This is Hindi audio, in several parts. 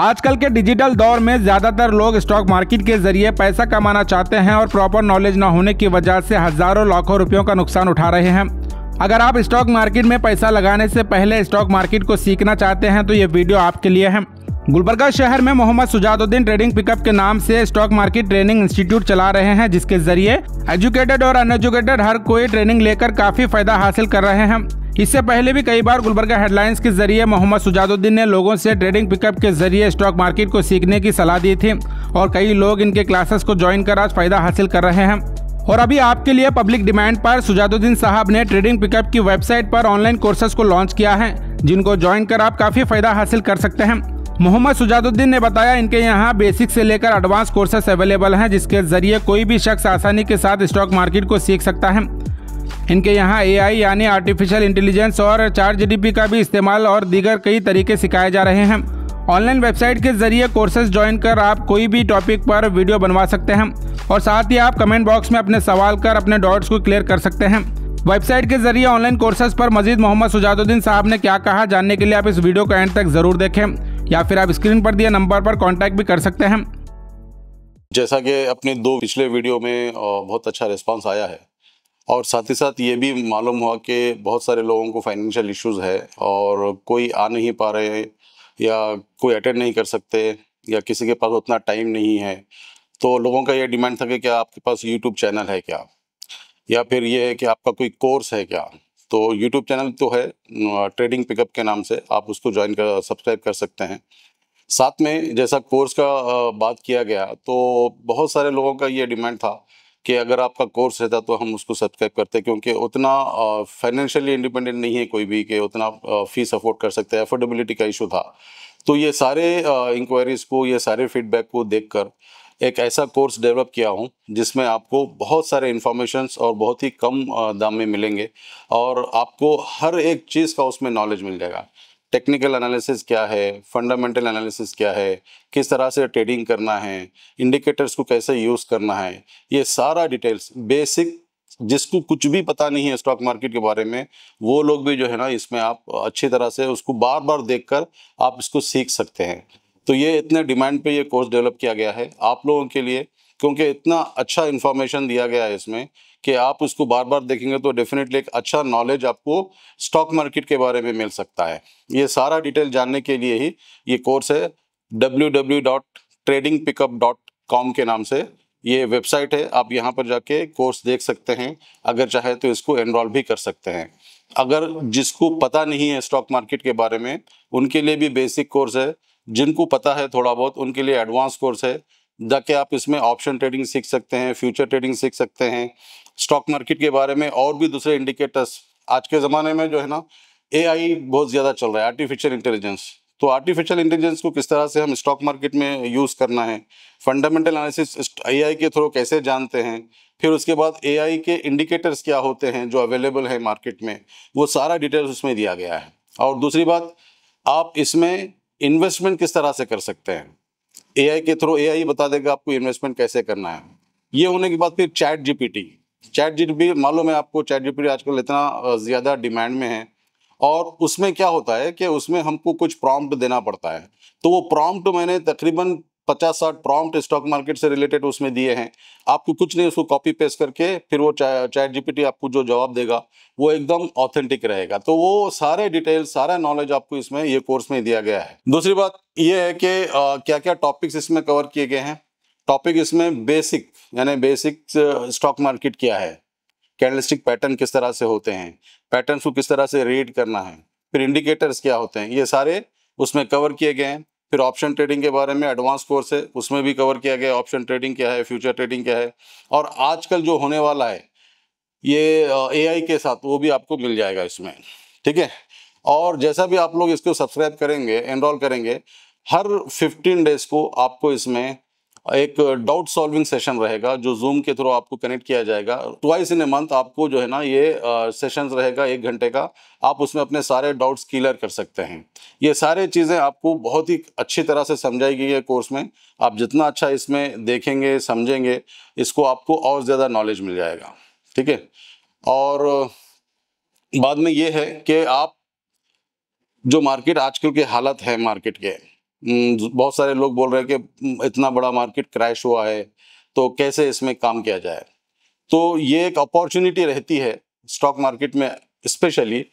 आजकल के डिजिटल दौर में ज्यादातर लोग स्टॉक मार्केट के जरिए पैसा कमाना चाहते हैं और प्रॉपर नॉलेज न होने की वजह से हजारों लाखों रुपयों का नुकसान उठा रहे हैं अगर आप स्टॉक मार्केट में पैसा लगाने से पहले स्टॉक मार्केट को सीखना चाहते हैं तो ये वीडियो आपके लिए है गुलबर्गा शहर में मोहम्मद सुजादुद्दीन ट्रेडिंग पिकअप के नाम से स्टॉक मार्केट ट्रेनिंग इंस्टीट्यूट चला रहे हैं जिसके जरिए एजुकेटेड और अनएजुकेटेड हर कोई ट्रेनिंग लेकर काफी फायदा हासिल कर रहे हैं इससे पहले भी कई बार गुलबर्गा हेडलाइंस के जरिए मोहम्मद सुजादुद्दीन ने लोगों से ट्रेडिंग पिकअप के जरिए स्टॉक मार्केट को सीखने की सलाह दी थी और कई लोग इनके क्लासेस को ज्वाइन कर आज फायदा हासिल कर रहे हैं और अभी आपके लिए पब्लिक डिमांड पर सुजादुद्दीन साहब ने ट्रेडिंग पिकअप की वेबसाइट पर ऑनलाइन कोर्सेज को लॉन्च किया है जिनको ज्वाइन कर आप काफी फायदा हासिल कर सकते हैं मोहम्मद सुजादुद्दीन ने बताया इनके यहाँ बेसिक से लेकर एडवांस कोर्सेस अवेलेबल हैं जिसके जरिए कोई भी शख्स आसानी के साथ स्टॉक मार्केट को सीख सकता है इनके यहाँ ए यानी आर्टिफिशियल इंटेलिजेंस और चार जी का भी इस्तेमाल और दीगर कई तरीके सिखाए जा रहे हैं ऑनलाइन वेबसाइट के जरिए कोर्सेज ज्वाइन कर आप कोई भी टॉपिक पर वीडियो बनवा सकते हैं और साथ ही आप कमेंट बॉक्स में अपने सवाल कर अपने डाउट्स को क्लियर कर सकते हैं वेबसाइट के जरिए ऑनलाइन कोर्सेज पर मजीद मोहम्मद सुजादुद्दीन साहब ने क्या कहा जानने के लिए आप इस वीडियो को एंड तक जरूर देखें या फिर आप स्क्रीन पर दिए नंबर पर कॉन्टैक्ट भी कर सकते हैं जैसा कि अपने दो पिछले वीडियो में बहुत अच्छा रिस्पॉन्स आया है और साथ ही साथ ये भी मालूम हुआ कि बहुत सारे लोगों को फाइनेंशियल इश्यूज है और कोई आ नहीं पा रहे या कोई अटेंड नहीं कर सकते या किसी के पास उतना टाइम नहीं है तो लोगों का ये डिमांड था कि क्या आपके पास यूट्यूब चैनल है क्या या फिर ये है कि आपका कोई कोर्स है क्या तो यूट्यूब चैनल तो है ट्रेडिंग पिकअप के नाम से आप उसको ज्वाइन कर सब्सक्राइब कर सकते हैं साथ में जैसा कोर्स का बात किया गया तो बहुत सारे लोगों का ये डिमांड था कि अगर आपका कोर्स रहता तो हम उसको सब्सक्राइब करते क्योंकि उतना फाइनेंशियली इंडिपेंडेंट नहीं है कोई भी कि उतना फीस अफोर्ड कर सकते हैं अफोर्डेबिलिटी का इशू था तो ये सारे इंक्वायरीज़ को ये सारे फीडबैक को देख कर एक ऐसा कोर्स डेवलप किया हूँ जिसमें आपको बहुत सारे इन्फॉर्मेशंस और बहुत ही कम दाम में मिलेंगे और आपको हर एक चीज़ का उसमें नॉलेज मिल जाएगा टेक्निकल एनालिसिस क्या है फंडामेंटल एनालिसिस क्या है किस तरह से ट्रेडिंग करना है इंडिकेटर्स को कैसे यूज़ करना है ये सारा डिटेल्स बेसिक जिसको कुछ भी पता नहीं है स्टॉक मार्केट के बारे में वो लोग भी जो है ना इसमें आप अच्छी तरह से उसको बार बार देखकर आप इसको सीख सकते हैं तो ये इतने डिमांड पे ये कोर्स डेवलप किया गया है आप लोगों के लिए क्योंकि इतना अच्छा इन्फॉर्मेशन दिया गया है इसमें कि आप उसको बार बार देखेंगे तो डेफिनेटली एक अच्छा नॉलेज आपको स्टॉक मार्केट के बारे में मिल सकता है ये सारा डिटेल जानने के लिए ही ये कोर्स है कॉम के नाम से ये वेबसाइट है आप यहाँ पर जाके कोर्स देख सकते हैं अगर चाहे तो इसको एनरोल भी कर सकते हैं अगर जिसको पता नहीं है स्टॉक मार्केट के बारे में उनके लिए भी बेसिक कोर्स है जिनको पता है थोड़ा बहुत उनके लिए एडवांस कोर्स है जाके आप इसमें ऑप्शन ट्रेडिंग सीख सकते हैं फ्यूचर ट्रेडिंग सीख सकते हैं स्टॉक मार्केट के बारे में और भी दूसरे इंडिकेटर्स आज के ज़माने में जो है ना एआई बहुत ज़्यादा चल रहा है आर्टिफिशियल इंटेलिजेंस तो आर्टिफिशियल इंटेलिजेंस को किस तरह से हम स्टॉक मार्केट में यूज़ करना है फंडामेंटल एनालिसिस एआई के थ्रू कैसे जानते हैं फिर उसके बाद एआई के इंडिकेटर्स क्या होते हैं जो अवेलेबल है मार्केट में वो सारा डिटेल्स उसमें दिया गया है और दूसरी बात आप इसमें इन्वेस्टमेंट किस तरह से कर सकते हैं एआई के थ्रू एआई बता देगा आपको इन्वेस्टमेंट कैसे करना है ये होने के बाद फिर चैट जीपीटी चैट जीपीटी मालूम है आपको चैट जीपीटी आजकल इतना ज़्यादा डिमांड में है और उसमें क्या होता है कि उसमें हमको कुछ प्रॉम्प्ट देना पड़ता है तो वो प्रॉम्प्ट मैंने तकरीबन पचास साठ प्रॉम्प्ट स्टॉक मार्केट से रिलेटेड उसमें दिए हैं आपको कुछ नहीं उसको कॉपी पेस्ट करके फिर वो चैट जीपीटी आपको जो जवाब देगा वो एकदम ऑथेंटिक रहेगा तो वो सारे डिटेल सारा नॉलेज आपको इसमें ये कोर्स में दिया गया है दूसरी बात ये है कि क्या क्या टॉपिक्स इसमें कवर किए गए हैं टॉपिक इसमें बेसिक यानी बेसिक स्टॉक मार्केट क्या है कैंडलिस्टिक पैटर्न किस तरह से होते हैं पैटर्न को किस तरह से रीड करना है फिर इंडिकेटर्स क्या होते हैं ये सारे उसमें कवर किए गए हैं फिर ऑप्शन ट्रेडिंग के बारे में एडवांस कोर्स है उसमें भी कवर किया गया ऑप्शन ट्रेडिंग क्या है फ्यूचर ट्रेडिंग क्या है और आजकल जो होने वाला है ये एआई के साथ वो भी आपको मिल जाएगा इसमें ठीक है और जैसा भी आप लोग इसको सब्सक्राइब करेंगे एनरोल करेंगे हर 15 डेज को आपको इसमें एक डाउट सॉल्विंग सेशन रहेगा जो जूम के थ्रू आपको कनेक्ट किया जाएगा ट्वाइस इन ए मंथ आपको जो है ना ये सेशन रहेगा एक घंटे का आप उसमें अपने सारे डाउट्स क्लियर कर सकते हैं ये सारे चीज़ें आपको बहुत ही अच्छी तरह से समझाई गई है कोर्स में आप जितना अच्छा इसमें देखेंगे समझेंगे इसको आपको और ज़्यादा नॉलेज मिल जाएगा ठीक है और बाद में ये है कि आप जो मार्केट आजकल के हालत है मार्केट के हम्म, बहुत सारे लोग बोल रहे हैं कि हम्म, इतना बड़ा मार्केट क्रैश हुआ है तो कैसे इसमें काम किया जाए तो ये एक अपॉर्चुनिटी रहती है स्टॉक मार्केट में स्पेशली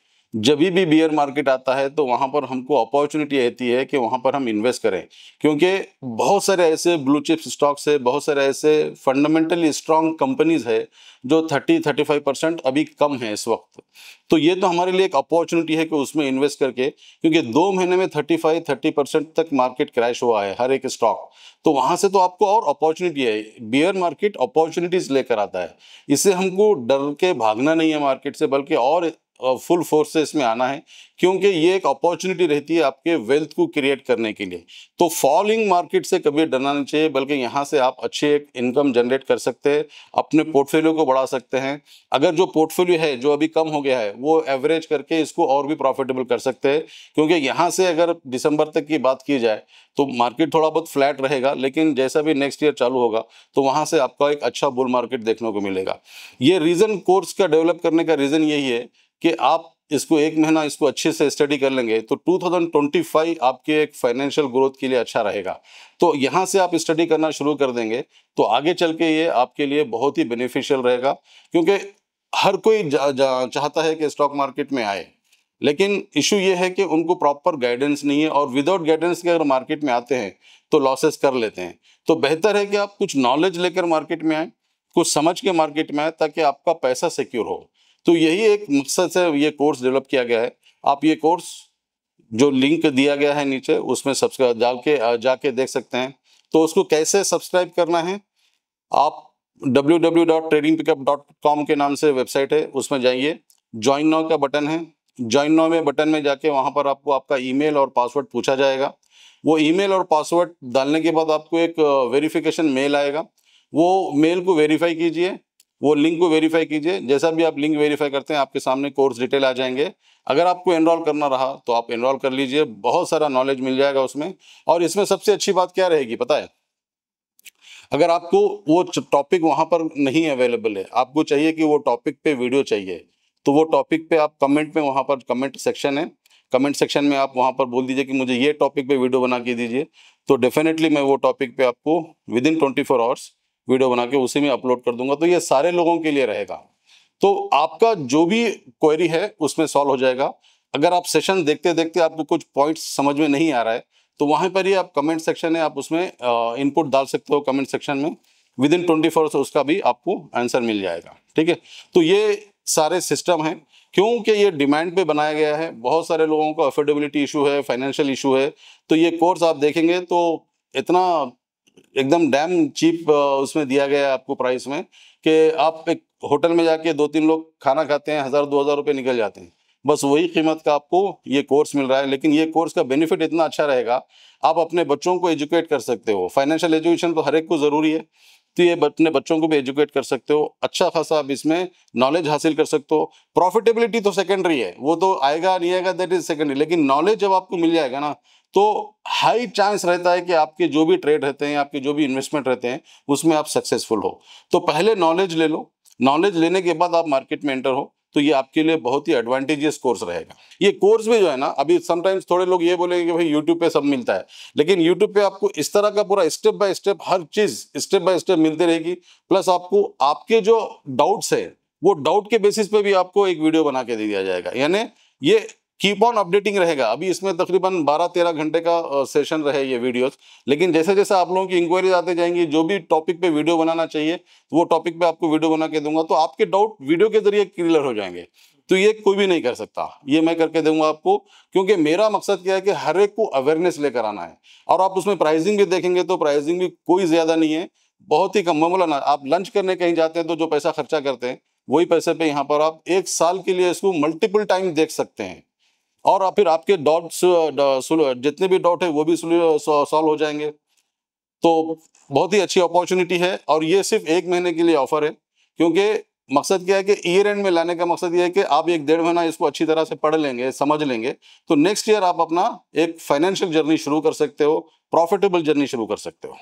जब भी बियर मार्केट आता है तो वहाँ पर हमको अपॉर्चुनिटी रहती है कि वहाँ पर हम इन्वेस्ट करें क्योंकि हम्म। बहुत सारे ऐसे ब्लू चिप स्टॉक्स है बहुत सारे ऐसे फंडामेंटली स्ट्रॉन्ग कंपनीज है जो 30 35 परसेंट अभी कम है इस वक्त तो ये तो हमारे लिए एक अपॉर्चुनिटी है कि उसमें इन्वेस्ट करके क्योंकि दो महीने में 35 फाइव परसेंट तक मार्केट क्रैश हुआ है हर एक स्टॉक तो वहाँ से तो आपको और अपॉर्चुनिटी है बियर मार्केट अपॉर्चुनिटीज लेकर आता है इससे हमको डर के भागना नहीं है मार्केट से बल्कि और फुल फोर्सेस में आना है क्योंकि ये एक अपॉर्चुनिटी रहती है आपके वेल्थ को क्रिएट करने के लिए तो फॉलिंग मार्केट से कभी डरना नहीं चाहिए बल्कि यहाँ से आप अच्छे एक इनकम जनरेट कर सकते हैं अपने पोर्टफोलियो को बढ़ा सकते हैं अगर जो पोर्टफोलियो है जो अभी कम हो गया है वो एवरेज करके इसको और भी प्रॉफिटेबल कर सकते हैं क्योंकि यहाँ से अगर दिसंबर तक की बात की जाए तो मार्केट थोड़ा बहुत फ्लैट रहेगा लेकिन जैसा भी नेक्स्ट ईयर चालू होगा तो वहाँ से आपका एक अच्छा बुल मार्केट देखने को मिलेगा ये रीज़न कोर्स का डेवलप करने का रीज़न यही है कि आप इसको एक महीना इसको अच्छे से स्टडी कर लेंगे तो 2025 आपके एक फाइनेंशियल ग्रोथ के लिए अच्छा रहेगा तो यहाँ से आप स्टडी करना शुरू कर देंगे तो आगे चल के ये आपके लिए बहुत ही बेनिफिशियल रहेगा क्योंकि हर कोई जा, जा, चाहता है कि स्टॉक मार्केट में आए लेकिन इशू ये है कि उनको प्रॉपर गाइडेंस नहीं है और विदाउट गाइडेंस के अगर मार्केट में आते हैं तो लॉसेस कर लेते हैं तो बेहतर है कि आप कुछ नॉलेज लेकर मार्केट में आए कुछ समझ के मार्केट में आए ताकि आपका पैसा सिक्योर हो तो यही एक मकसद से ये कोर्स डेवलप किया गया है आप ये कोर्स जो लिंक दिया गया है नीचे उसमें सब्सक्राइब डाल के जाके देख सकते हैं तो उसको कैसे सब्सक्राइब करना है आप www.tradingpickup.com के नाम से वेबसाइट है उसमें जाइए ज्वाइन नाउ का बटन है ज्वाइन नाउ में बटन में जाके वहाँ पर आपको आपका ईमेल और पासवर्ड पूछा जाएगा वो ईमेल और पासवर्ड डालने के बाद आपको एक वेरिफिकेशन मेल आएगा वो मेल को वेरीफाई कीजिए वो लिंक को वेरीफाई कीजिए जैसा भी आप लिंक वेरीफाई करते हैं आपके सामने कोर्स डिटेल आ जाएंगे अगर आपको एनरोल करना रहा तो आप एनरोल कर लीजिए बहुत सारा नॉलेज मिल जाएगा उसमें और इसमें सबसे अच्छी बात क्या रहेगी पता है अगर आपको वो टॉपिक वहाँ पर नहीं अवेलेबल है आपको चाहिए कि वो टॉपिक पे वीडियो चाहिए तो वो टॉपिक पे आप कमेंट में वहाँ पर कमेंट सेक्शन है कमेंट सेक्शन में आप वहाँ पर बोल दीजिए कि मुझे ये टॉपिक पे वीडियो बना के दीजिए तो डेफिनेटली मैं वो टॉपिक पे आपको within twenty four hours video बना के उसी में अपलोड कर दूंगा तो ये सारे लोगों के लिए रहेगा तो आपका जो भी क्वेरी है उसमें सॉल्व हो जाएगा अगर आप सेशन देखते देखते आपको कुछ पॉइंट्स समझ में नहीं आ रहा है तो वहाँ पर ही आप कमेंट सेक्शन है आप उसमें इनपुट डाल सकते हो कमेंट सेक्शन में विद इन ट्वेंटी फोर उसका भी आपको आंसर मिल जाएगा ठीक है तो ये सारे सिस्टम हैं क्योंकि ये डिमांड पे बनाया गया है बहुत सारे लोगों को अफोर्डेबिलिटी इशू है फाइनेंशियल इशू है तो ये कोर्स आप देखेंगे तो इतना एकदम डैम चीप उसमें दिया गया आपको प्राइस में कि आप एक होटल में जाके दो तीन लोग खाना खाते हैं हज़ार दो हज़ार रुपये निकल जाते हैं बस वही कीमत का आपको ये कोर्स मिल रहा है लेकिन ये कोर्स का बेनिफिट इतना अच्छा रहेगा आप अपने बच्चों को एजुकेट कर सकते हो फाइनेंशियल एजुकेशन तो हर एक को ज़रूरी है तो ये अपने बच्चों को भी एजुकेट कर सकते हो अच्छा खासा आप इसमें नॉलेज हासिल कर सकते हो प्रॉफिटेबिलिटी तो सेकेंडरी है वो तो आएगा नहीं आएगा दैट इज सेकेंडरी लेकिन नॉलेज जब आपको मिल जाएगा ना तो हाई चांस रहता है कि आपके जो भी ट्रेड रहते हैं आपके जो भी इन्वेस्टमेंट रहते हैं उसमें आप सक्सेसफुल हो तो पहले नॉलेज ले लो नॉलेज लेने के बाद आप मार्केट में एंटर हो तो ये आपके लिए बहुत ही एडवांटेजियस कोर्स रहेगा ये कोर्स भी जो है ना अभी समटाइम्स थोड़े लोग ये बोलेंगे कि भाई यूट्यूब पे सब मिलता है लेकिन यूट्यूब पे आपको इस तरह का पूरा स्टेप बाय स्टेप हर चीज स्टेप बाय स्टेप मिलती रहेगी प्लस आपको आपके जो डाउट्स है वो डाउट के बेसिस पे भी आपको एक वीडियो बना के दे दिया जाएगा यानी ये कीप ऑन अपडेटिंग रहेगा अभी इसमें तकरीबन 12-13 घंटे का सेशन रहे ये वीडियोस लेकिन जैसे जैसे आप लोगों की इंक्वायरीज आते जाएंगी जो भी टॉपिक पे वीडियो बनाना चाहिए वो टॉपिक पे आपको वीडियो बना के दूंगा तो आपके डाउट वीडियो के जरिए क्लियर हो जाएंगे तो ये कोई भी नहीं कर सकता ये मैं करके दूंगा आपको क्योंकि मेरा मकसद क्या है कि हर एक को अवेयरनेस लेकर आना है और आप उसमें प्राइजिंग भी देखेंगे तो प्राइजिंग भी कोई ज़्यादा नहीं है बहुत ही कम मामला ना आप लंच करने कहीं जाते हैं तो जो पैसा खर्चा करते हैं वही पैसे पे यहाँ पर आप एक साल के लिए इसको मल्टीपल टाइम देख सकते हैं और आप फिर आपके डाउट्स uh, जितने भी डॉट है वो भी सॉल्व uh, हो जाएंगे तो बहुत ही अच्छी अपॉर्चुनिटी है और ये सिर्फ एक महीने के लिए ऑफर है क्योंकि मकसद क्या है कि ईयर एंड में लाने का मकसद ये है कि आप एक डेढ़ महीना इसको अच्छी तरह से पढ़ लेंगे समझ लेंगे तो नेक्स्ट ईयर आप अपना एक फाइनेंशियल जर्नी शुरू कर सकते हो प्रॉफिटेबल जर्नी शुरू कर सकते हो